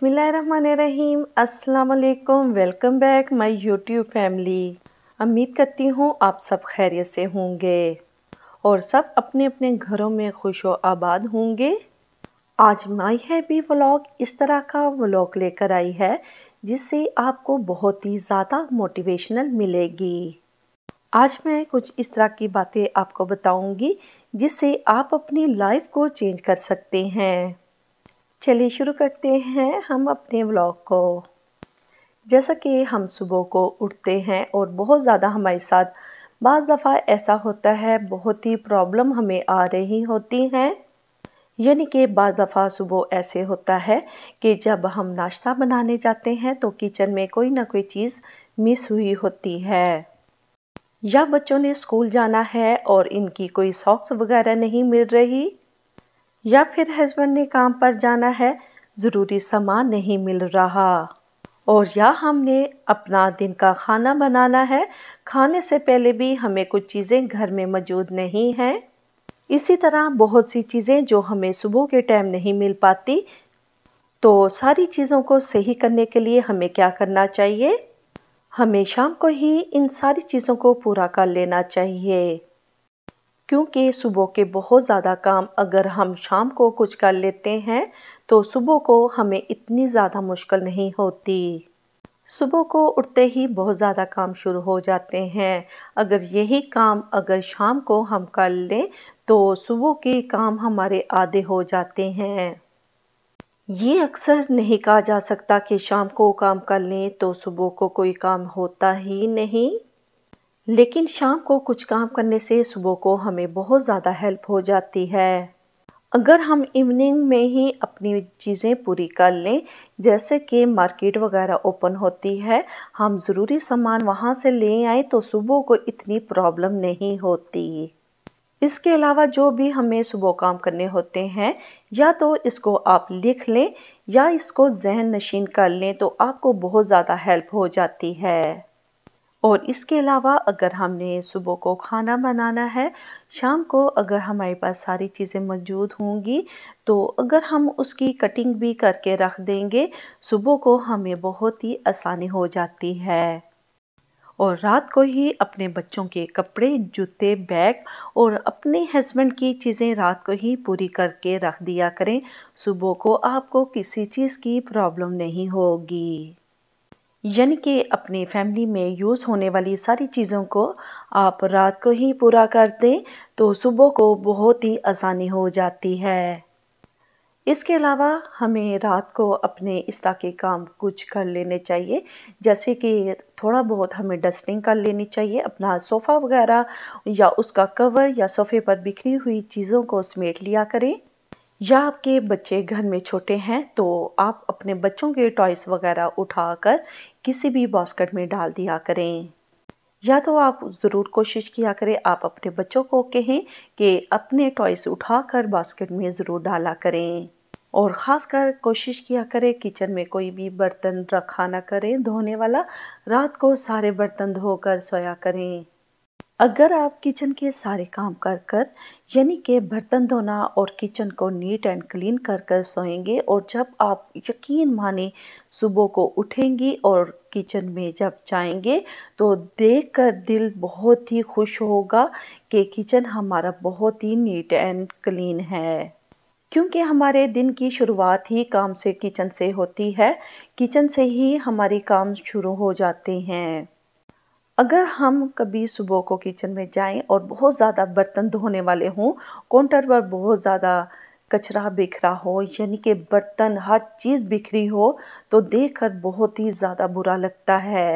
बिसमीम अस्सलाम welcome back my YouTube family उम्मीद करती हूँ आप सब खैरियत से होंगे और सब अपने अपने घरों में खुश व आबाद होंगे आज माई है भी व्लॉग इस तरह का व्लॉग लेकर आई है जिससे आपको बहुत ही ज़्यादा मोटिवेशनल मिलेगी आज मैं कुछ इस तरह की बातें आपको बताऊँगी जिससे आप अपनी लाइफ को चेंज कर सकते हैं चलिए शुरू करते हैं हम अपने व्लॉग को जैसा कि हम सुबह को उठते हैं और बहुत ज़्यादा हमारे साथ बज़ दफ़ा ऐसा होता है बहुत ही प्रॉब्लम हमें आ रही होती हैं यानी कि बज़ दफ़ा सुबह ऐसे होता है कि जब हम नाश्ता बनाने जाते हैं तो किचन में कोई ना कोई चीज़ मिस हुई होती है या बच्चों ने स्कूल जाना है और इनकी कोई सॉक्स वगैरह नहीं मिल रही या फिर हस्बैंड ने काम पर जाना है ज़रूरी सामान नहीं मिल रहा और या हमने अपना दिन का खाना बनाना है खाने से पहले भी हमें कुछ चीज़ें घर में मौजूद नहीं हैं इसी तरह बहुत सी चीज़ें जो हमें सुबह के टाइम नहीं मिल पाती तो सारी चीज़ों को सही करने के लिए हमें क्या करना चाहिए हमें शाम को ही इन सारी चीज़ों को पूरा कर लेना चाहिए क्योंकि सुबह के बहुत ज़्यादा काम अगर हम शाम को कुछ कर लेते हैं तो सुबह को हमें इतनी ज़्यादा मुश्किल नहीं होती सुबह को उठते ही बहुत ज़्यादा काम शुरू हो जाते हैं अगर यही काम अगर शाम को हम कर लें तो सुबह के काम हमारे आधे हो जाते हैं ये अक्सर नहीं कहा जा सकता कि शाम को काम कर लें तो सुबह को कोई काम होता ही नहीं लेकिन शाम को कुछ काम करने से सुबह को हमें बहुत ज़्यादा हेल्प हो जाती है अगर हम इवनिंग में ही अपनी चीज़ें पूरी कर लें जैसे कि मार्केट वगैरह ओपन होती है हम ज़रूरी सामान वहाँ से ले आए तो सुबह को इतनी प्रॉब्लम नहीं होती इसके अलावा जो भी हमें सुबह काम करने होते हैं या तो इसको आप लिख लें या इसको जहन नशीन कर लें तो आपको बहुत ज़्यादा हेल्प हो जाती है और इसके अलावा अगर हमने सुबह को खाना बनाना है शाम को अगर हमारे पास सारी चीज़ें मौजूद होंगी तो अगर हम उसकी कटिंग भी करके रख देंगे सुबह को हमें बहुत ही आसानी हो जाती है और रात को ही अपने बच्चों के कपड़े जूते बैग और अपने हस्बैंड की चीज़ें रात को ही पूरी करके रख दिया करें सुबह को आपको किसी चीज़ की प्रॉब्लम नहीं होगी यानी कि अपने फैमिली में यूज़ होने वाली सारी चीज़ों को आप रात को ही पूरा कर दें तो सुबह को बहुत ही आसानी हो जाती है इसके अलावा हमें रात को अपने इस तरह के काम कुछ कर लेने चाहिए जैसे कि थोड़ा बहुत हमें डस्टिंग कर लेनी चाहिए अपना सोफ़ा वगैरह या उसका कवर या सोफ़े पर बिखरी हुई चीज़ों को समेट लिया करें या आपके बच्चे घर में छोटे हैं तो आप अपने बच्चों के टॉयस वगैरह उठाकर किसी भी बास्केट में डाल दिया करें या तो आप ज़रूर कोशिश किया करें आप अपने बच्चों को कहें कि अपने टॉयस उठाकर बास्केट में ज़रूर डाला करें और ख़ासकर कोशिश किया करें किचन में कोई भी बर्तन रखा ना करें धोने वाला रात को सारे बर्तन धोकर सोया करें अगर आप किचन के सारे काम कर कर यानी कि बर्तन धोना और किचन को नीट एंड क्लीन कर कर सोएंगे और जब आप यकीन माने सुबह को उठेंगी और किचन में जब जाएंगे तो देख कर दिल बहुत ही खुश होगा कि किचन हमारा बहुत ही नीट एंड क्लीन है क्योंकि हमारे दिन की शुरुआत ही काम से किचन से होती है किचन से ही हमारे काम शुरू हो जाते हैं अगर हम कभी सुबह को किचन में जाएं और बहुत ज़्यादा बर्तन धोने वाले हों काउंटर पर बहुत ज़्यादा कचरा बिखरा हो यानी कि बर्तन हर चीज़ बिखरी हो तो देखकर बहुत ही ज़्यादा बुरा लगता है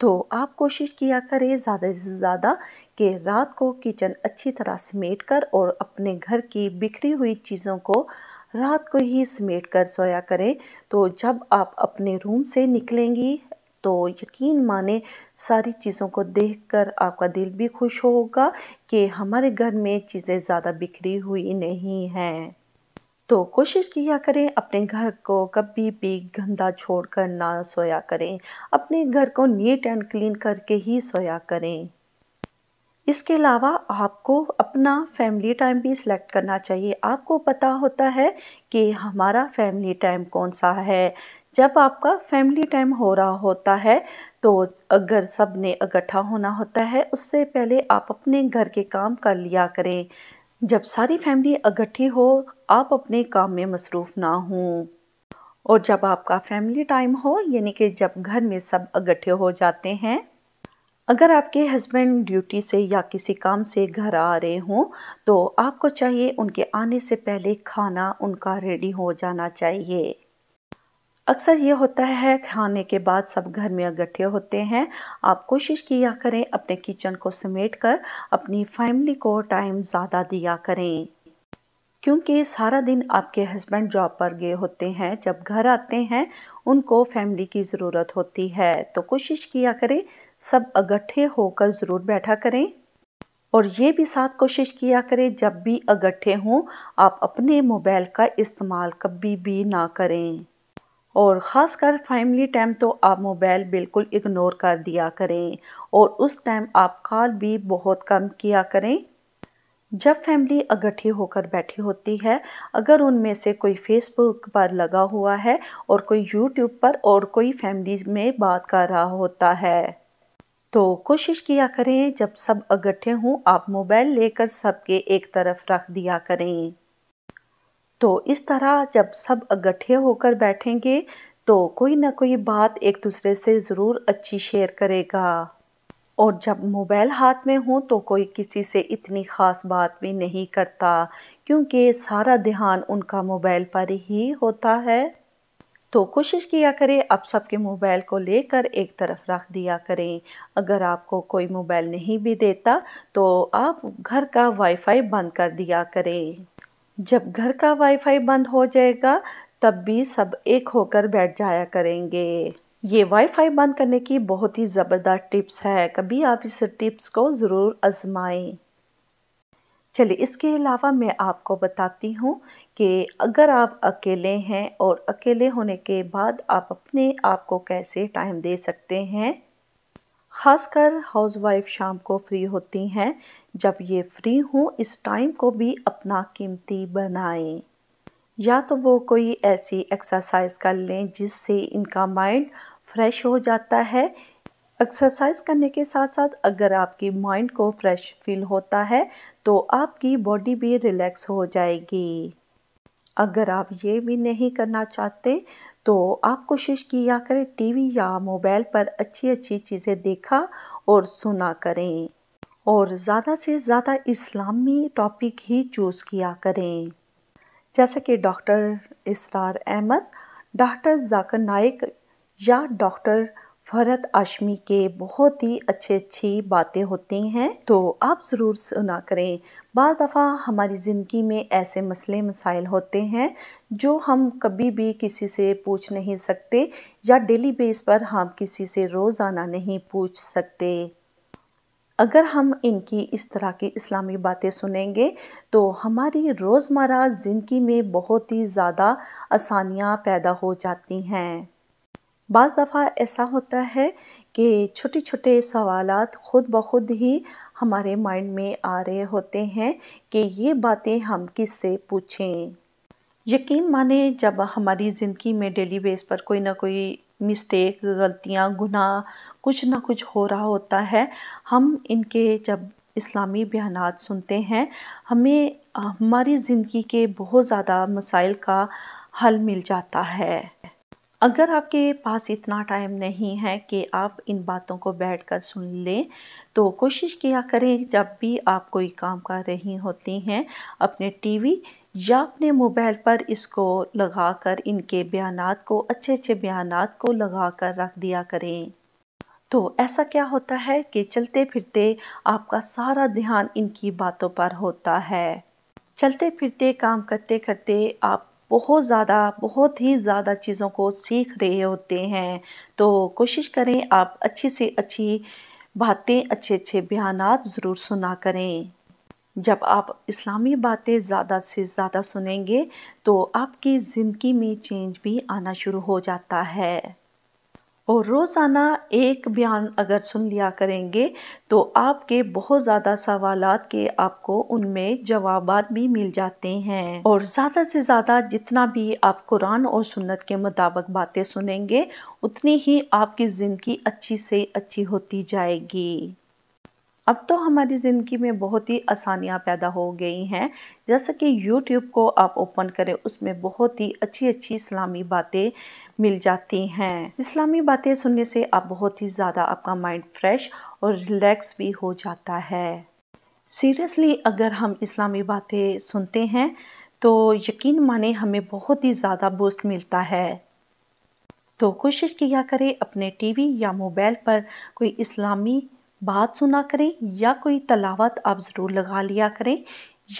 तो आप कोशिश किया करें ज़्यादा से ज़्यादा कि रात को किचन अच्छी तरह समेट कर और अपने घर की बिखरी हुई चीज़ों को रात को ही समेट कर सोया करें तो जब आप अपने रूम से निकलेंगी तो यकीन माने सारी चीज़ों को देखकर आपका दिल भी खुश होगा कि हमारे घर में चीज़ें ज़्यादा बिखरी हुई नहीं हैं तो कोशिश किया करें अपने घर को कभी भी गंदा छोड़कर ना सोया करें अपने घर को नीट एंड क्लीन करके ही सोया करें इसके अलावा आपको अपना फैमिली टाइम भी सिलेक्ट करना चाहिए आपको पता होता है कि हमारा फैमिली टाइम कौन सा है जब आपका फैमिली टाइम हो रहा होता है तो अगर सब ने इकट्ठा होना होता है उससे पहले आप अपने घर के काम कर लिया करें जब सारी फैमिली इकट्ठी हो आप अपने काम में मसरूफ़ ना हों और जब आपका फैमिली टाइम हो यानी कि जब घर में सब इकट्ठे हो जाते हैं अगर आपके हस्बैंड ड्यूटी से या किसी काम से घर आ रहे हों तो आपको चाहिए उनके आने से पहले खाना उनका रेडी हो जाना चाहिए अक्सर ये होता है खाने के बाद सब घर में इकट्ठे होते हैं आप कोशिश किया करें अपने किचन को समेट कर अपनी फैमिली को टाइम ज़्यादा दिया करें क्योंकि सारा दिन आपके हस्बैंड जॉब पर गए होते हैं जब घर आते हैं उनको फैमिली की ज़रूरत होती है तो कोशिश किया करें सब इकट्ठे होकर ज़रूर बैठा करें और ये भी साथ कोशिश किया करें जब भी इकट्ठे हों आप अपने मोबाइल का इस्तेमाल कभी भी ना करें और ख़ास कर फैमिली टाइम तो आप मोबाइल बिल्कुल इग्नोर कर दिया करें और उस टाइम आप कॉल भी बहुत कम किया करें जब फैमिली इकट्ठी होकर बैठी होती है अगर उनमें से कोई फेसबुक पर लगा हुआ है और कोई यूट्यूब पर और कोई फैमिली में बात कर रहा होता है तो कोशिश किया करें जब सब इकट्ठे हों आप मोबाइल लेकर सबके एक तरफ रख दिया करें तो इस तरह जब सब इकट्ठे होकर बैठेंगे तो कोई ना कोई बात एक दूसरे से ज़रूर अच्छी शेयर करेगा और जब मोबाइल हाथ में हो तो कोई किसी से इतनी ख़ास बात भी नहीं करता क्योंकि सारा ध्यान उनका मोबाइल पर ही होता है तो कोशिश किया करें आप सबके मोबाइल को लेकर एक तरफ रख दिया करें अगर आपको कोई मोबाइल नहीं भी देता तो आप घर का वाईफाई बंद कर दिया करें जब घर का वाईफाई बंद हो जाएगा तब भी सब एक होकर बैठ जाया करेंगे ये वाईफाई बंद करने की बहुत ही ज़बरदार टिप्स है कभी आप इस टिप्स को ज़रूर आजमाएं चलिए इसके अलावा मैं आपको बताती हूँ कि अगर आप अकेले हैं और अकेले होने के बाद आप अपने आप को कैसे टाइम दे सकते हैं ख़ासकर हाउसवाइफ शाम को फ्री होती हैं जब ये फ्री हों इस टाइम को भी अपना कीमती बनाएं या तो वो कोई ऐसी एक्सरसाइज कर लें जिससे इनका माइंड फ्रेश हो जाता है एक्सरसाइज करने के साथ साथ अगर आपकी माइंड को फ्रेश फील होता है तो आपकी बॉडी भी रिलैक्स हो जाएगी अगर आप ये भी नहीं करना चाहते तो आप कोशिश किया करें टीवी या मोबाइल पर अच्छी अच्छी चीज़ें देखा और सुना करें और ज़्यादा से ज़्यादा इस्लामी टॉपिक ही चूज़ किया करें जैसा कि डॉक्टर इसरार अहमद डॉक्टर जाकर नायक या डॉक्टर फरत आशमी के बहुत ही अच्छी अच्छी बातें होती हैं तो आप ज़रूर सुना करें बार दफ़ा हमारी ज़िंदगी में ऐसे मसले मसाइल होते हैं जो हम कभी भी किसी से पूछ नहीं सकते या डेली बेस पर हम किसी से रोज़ाना नहीं पूछ सकते अगर हम इनकी इस तरह की इस्लामी बातें सुनेंगे तो हमारी रोज़मर्रा ज़िंदगी में बहुत ही ज़्यादा आसानियाँ पैदा हो जाती हैं बज़ दफ़ा ऐसा होता है कि छोटे छोटे सवाल ख़ुद ब खुद ही हमारे माइंड में आ रहे होते हैं कि ये बातें हम किस से पूछें यकीन माने जब हमारी ज़िंदगी में डेली बेस पर कोई ना कोई मिस्टेक गलतियाँ गुनाह कुछ ना कुछ हो रहा होता है हम इनके जब इस्लामी बयान सुनते हैं हमें हमारी ज़िंदगी के बहुत ज़्यादा मसाइल का हल मिल जाता है अगर आपके पास इतना टाइम नहीं है कि आप इन बातों को बैठ कर सुन लें तो कोशिश किया करें जब भी आप कोई काम कर रही होती हैं अपने टीवी या अपने मोबाइल पर इसको लगा कर इनके बयान को अच्छे अच्छे बयान को लगा कर रख दिया करें तो ऐसा क्या होता है कि चलते फिरते आपका सारा ध्यान इनकी बातों पर होता है चलते फिरते काम करते करते आप बहुत ज़्यादा बहुत ही ज़्यादा चीज़ों को सीख रहे होते हैं तो कोशिश करें आप अच्छी से अच्छी बातें अच्छे अच्छे बयान ज़रूर सुना करें जब आप इस्लामी बातें ज़्यादा से ज़्यादा सुनेंगे तो आपकी ज़िंदगी में चेंज भी आना शुरू हो जाता है और रोज़ाना एक बयान अगर सुन लिया करेंगे तो आपके बहुत ज़्यादा सवाल के आपको उनमें जवाब भी मिल जाते हैं और ज़्यादा से ज़्यादा जितना भी आप कुरान और सुन्नत के मुताबिक बातें सुनेंगे उतनी ही आपकी ज़िंदगी अच्छी से अच्छी होती जाएगी अब तो हमारी ज़िंदगी में बहुत ही आसानियाँ पैदा हो गई हैं जैसे कि यूट्यूब को आप ओपन करें उसमें बहुत ही अच्छी अच्छी इस्लामी बातें मिल जाती हैं इस्लामी बातें सुनने से आप बहुत ही ज़्यादा आपका माइंड फ्रेश और रिलैक्स भी हो जाता है सीरियसली अगर हम इस्लामी बातें सुनते हैं तो यकीन माने हमें बहुत ही ज़्यादा बूस्ट मिलता है तो कोशिश किया करें अपने टीवी या मोबाइल पर कोई इस्लामी बात सुना करें या कोई तलावत आप ज़रूर लगा लिया करें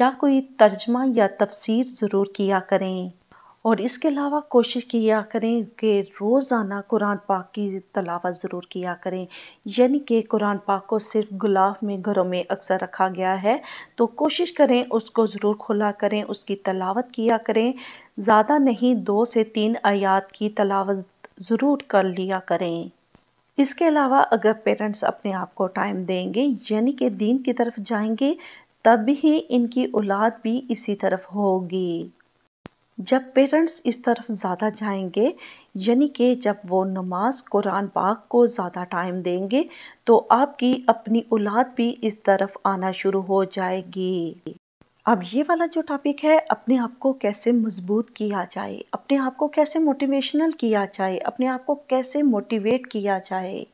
या कोई तर्जमा या तफसीर ज़रूर किया करें और इसके अलावा कोशिश किया करें कि रोज़ाना कुरान पाक की तलावत ज़रूर किया करें यानी कि कुरान पाक को सिर्फ गुलाब में घरों में अक्सर रखा गया है तो कोशिश करें उसको ज़रूर खुला करें उसकी तलावत किया करें ज़्यादा नहीं दो से तीन आयात की तलावत ज़रूर कर लिया करें इसके अलावा अगर पेरेंट्स अपने आप को टाइम देंगे यानी कि दीन की तरफ जाएंगे तब ही इनकी औलाद भी इसी तरफ होगी जब पेरेंट्स इस तरफ ज़्यादा जाएंगे यानी कि जब वो नमाज कुरान पाक को ज़्यादा टाइम देंगे तो आपकी अपनी औलाद भी इस तरफ आना शुरू हो जाएगी अब ये वाला जो टॉपिक है अपने आप को कैसे मजबूत किया जाए अपने आप को कैसे मोटिवेशनल किया जाए अपने आप को कैसे मोटिवेट किया जाए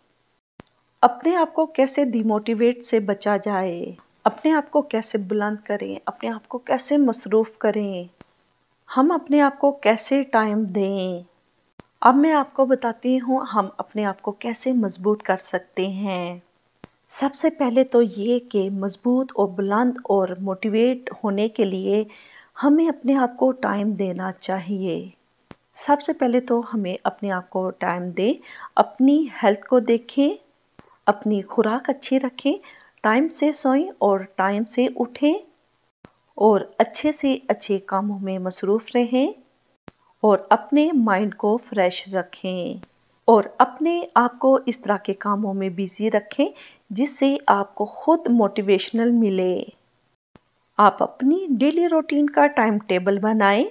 अपने आप को कैसे डिमोटिवेट से बचा जाए अपने आप को कैसे बुलंद करें अपने आप को कैसे मसरूफ़ करें हम अपने आप को कैसे टाइम दें अब मैं आपको बताती हूँ हम अपने आप को कैसे मजबूत कर सकते हैं सबसे पहले तो ये कि मजबूत और बुलंद और मोटिवेट होने के लिए हमें अपने आप को टाइम देना चाहिए सबसे पहले तो हमें अपने आप को टाइम दें अपनी हेल्थ को देखें अपनी खुराक अच्छी रखें टाइम से सोएं और टाइम से उठें और अच्छे से अच्छे कामों में मसरूफ़ रहें और अपने माइंड को फ्रेश रखें और अपने आप को इस तरह के कामों में बिज़ी रखें जिससे आपको खुद मोटिवेशनल मिले आप अपनी डेली रूटीन का टाइम टेबल बनाएं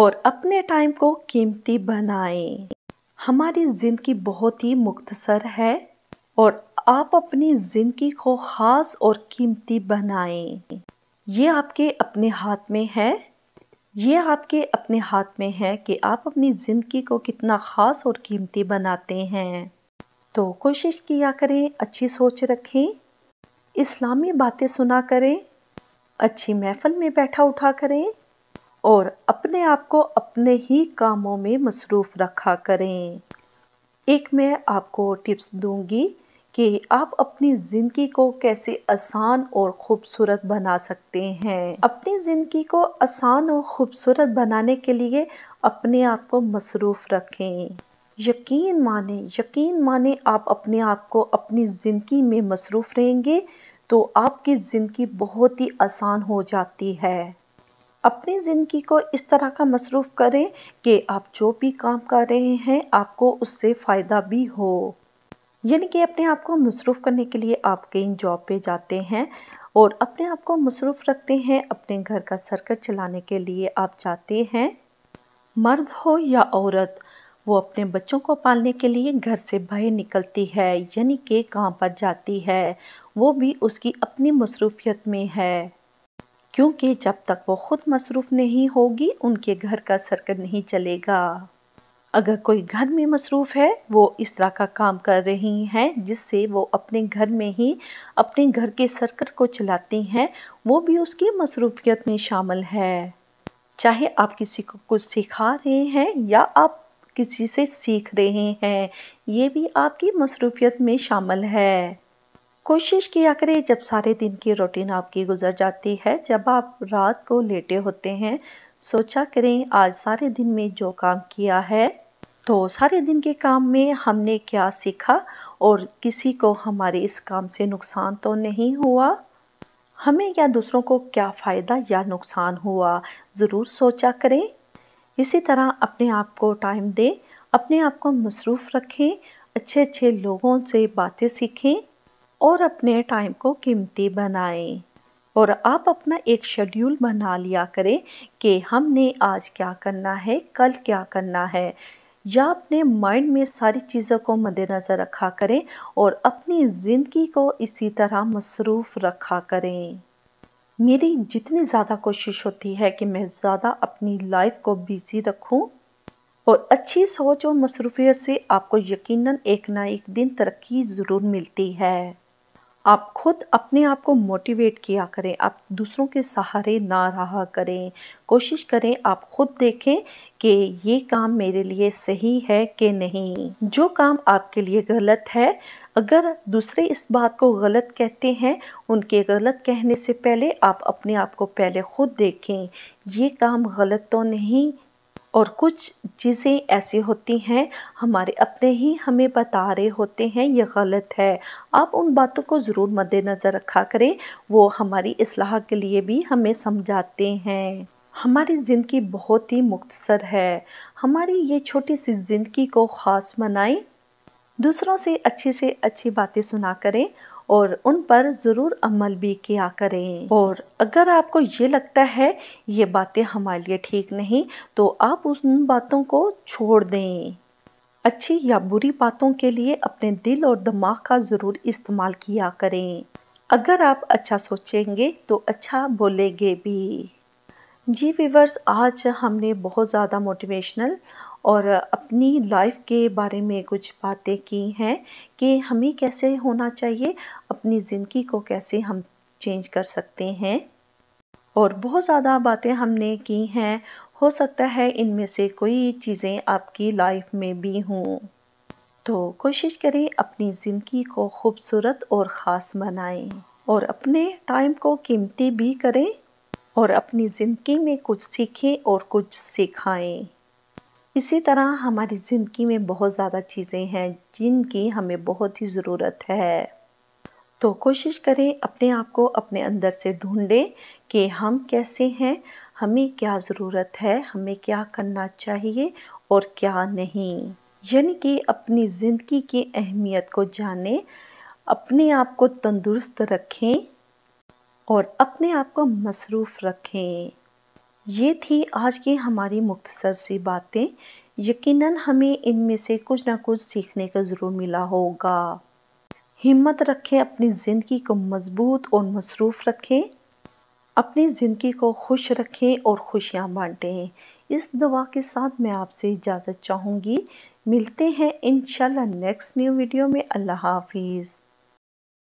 और अपने टाइम को कीमती बनाएं हमारी ज़िंदगी बहुत ही मुख्तसर है और आप अपनी ज़िंदगी को ख़ास और कीमती बनाएं ये आपके अपने हाथ में है ये आपके अपने हाथ में है कि आप अपनी ज़िंदगी को कितना ख़ास और कीमती बनाते हैं तो कोशिश किया करें अच्छी सोच रखें इस्लामी बातें सुना करें अच्छी महफल में बैठा उठा करें और अपने आप को अपने ही कामों में मसरूफ़ रखा करें एक मैं आपको टिप्स दूंगी कि आप अपनी ज़िंदगी को कैसे आसान और ख़ूबसूरत बना सकते हैं अपनी ज़िंदगी को आसान और ख़ूबसूरत बनाने के लिए अपने आप को मसरूफ़ रखें यकीन माने यकीन माने आप अपने आप को अपनी ज़िंदगी में मसरूफ़ रहेंगे तो आपकी ज़िंदगी बहुत ही आसान हो जाती है अपनी ज़िंदगी को इस तरह का मसरूफ़ करें कि आप जो भी काम कर रहे हैं आपको उससे फ़ायदा भी हो यानी कि अपने आप को मसरूफ़ करने के लिए आप कहीं जॉब पे जाते हैं और अपने आप को मसरूफ़ रखते हैं अपने घर का सर्कट चलाने के लिए आप जाते हैं मर्द हो या औरत वो अपने बच्चों को पालने के लिए घर से बाहर निकलती है यानी कि काम पर जाती है वो भी उसकी अपनी मसरूफियत में है क्योंकि जब तक वो ख़ुद मसरूफ़ नहीं होगी उनके घर का सर्कट नहीं चलेगा अगर कोई घर में मसरूफ़ है वो इस तरह का काम कर रही हैं जिससे वो अपने घर में ही अपने घर के सर्कल को चलाती हैं वो भी उसकी मसरूफियत में शामिल है चाहे आप किसी को कुछ सिखा रहे हैं या आप किसी से सीख रहे हैं ये भी आपकी मसरूफियत में शामिल है कोशिश किया करें जब सारे दिन की रूटीन आपकी गुजर जाती है जब आप रात को लेटे होते हैं सोचा करें आज सारे दिन में जो काम किया है तो सारे दिन के काम में हमने क्या सीखा और किसी को हमारे इस काम से नुकसान तो नहीं हुआ हमें या दूसरों को क्या फ़ायदा या नुकसान हुआ ज़रूर सोचा करें इसी तरह अपने आप को टाइम दें अपने आप को मसरूफ़ रखें अच्छे अच्छे लोगों से बातें सीखें और अपने टाइम को कीमती बनाएं और आप अपना एक शेड्यूल बना लिया करें कि हमने आज क्या करना है कल क्या करना है या अपने माइंड में सारी चीज़ों को मद्देनज़र रखा करें और अपनी ज़िंदगी को इसी तरह मसरूफ़ रखा करें मेरी जितनी ज़्यादा कोशिश होती है कि मैं ज़्यादा अपनी लाइफ को बिज़ी रखूं और अच्छी सोच और मसरूफियत से आपको यकीनन एक ना एक दिन तरक्की ज़रूर मिलती है आप खुद अपने आप को मोटिवेट किया करें आप दूसरों के सहारे ना रहा करें कोशिश करें आप खुद देखें कि ये काम मेरे लिए सही है कि नहीं जो काम आपके लिए गलत है अगर दूसरे इस बात को गलत कहते हैं उनके गलत कहने से पहले आप अपने आप को पहले खुद देखें ये काम गलत तो नहीं और कुछ चीज़ें ऐसी होती हैं हमारे अपने ही हमें बता रहे होते हैं ये गलत है आप उन बातों को ज़रूर मद्देनज़र रखा करें वो हमारी असलाह के लिए भी हमें समझाते हैं हमारी ज़िंदगी बहुत ही मुख्तर है हमारी ये छोटी सी ज़िंदगी को ख़ास मनाएं दूसरों से अच्छी से अच्छी बातें सुना करें और उन पर ज़रूर अमल भी किया करें और अगर आपको ये लगता है ये बातें हमारे लिए ठीक नहीं तो आप उन बातों को छोड़ दें अच्छी या बुरी बातों के लिए अपने दिल और दिमाग का ज़रूर इस्तेमाल किया करें अगर आप अच्छा सोचेंगे तो अच्छा बोलेंगे भी जी वीवर्स आज हमने बहुत ज़्यादा मोटिवेशनल और अपनी लाइफ के बारे में कुछ बातें की हैं कि हमें कैसे होना चाहिए अपनी ज़िंदगी को कैसे हम चेंज कर सकते हैं और बहुत ज़्यादा बातें हमने की हैं हो सकता है इनमें से कोई चीज़ें आपकी लाइफ में भी हों तो कोशिश करें अपनी ज़िंदगी को खूबसूरत और ख़ास बनाएं और अपने टाइम को कीमती भी करें और अपनी ज़िंदगी में कुछ सीखें और कुछ सिखाएं इसी तरह हमारी ज़िंदगी में बहुत ज़्यादा चीज़ें हैं जिनकी हमें बहुत ही ज़रूरत है तो कोशिश करें अपने आप को अपने अंदर से ढूंढें कि हम कैसे हैं हमें क्या ज़रूरत है हमें क्या करना चाहिए और क्या नहीं यानी कि अपनी ज़िंदगी की अहमियत को जानें अपने आप को तंदुरुस्त रखें और अपने आप को मसरूफ़ रखें ये थी आज की हमारी मुख्तसर सी बातें यकीनन हमें इनमें से कुछ ना कुछ सीखने का ज़रूर मिला होगा हिम्मत रखें अपनी ज़िंदगी को मजबूत और मसरूफ़ रखें अपनी ज़िंदगी को खुश रखें और खुशियाँ बांटें इस दवा के साथ मैं आपसे इजाज़त चाहूँगी मिलते हैं इन नेक्स्ट न्यू वीडियो में अल्लाह हाफिज़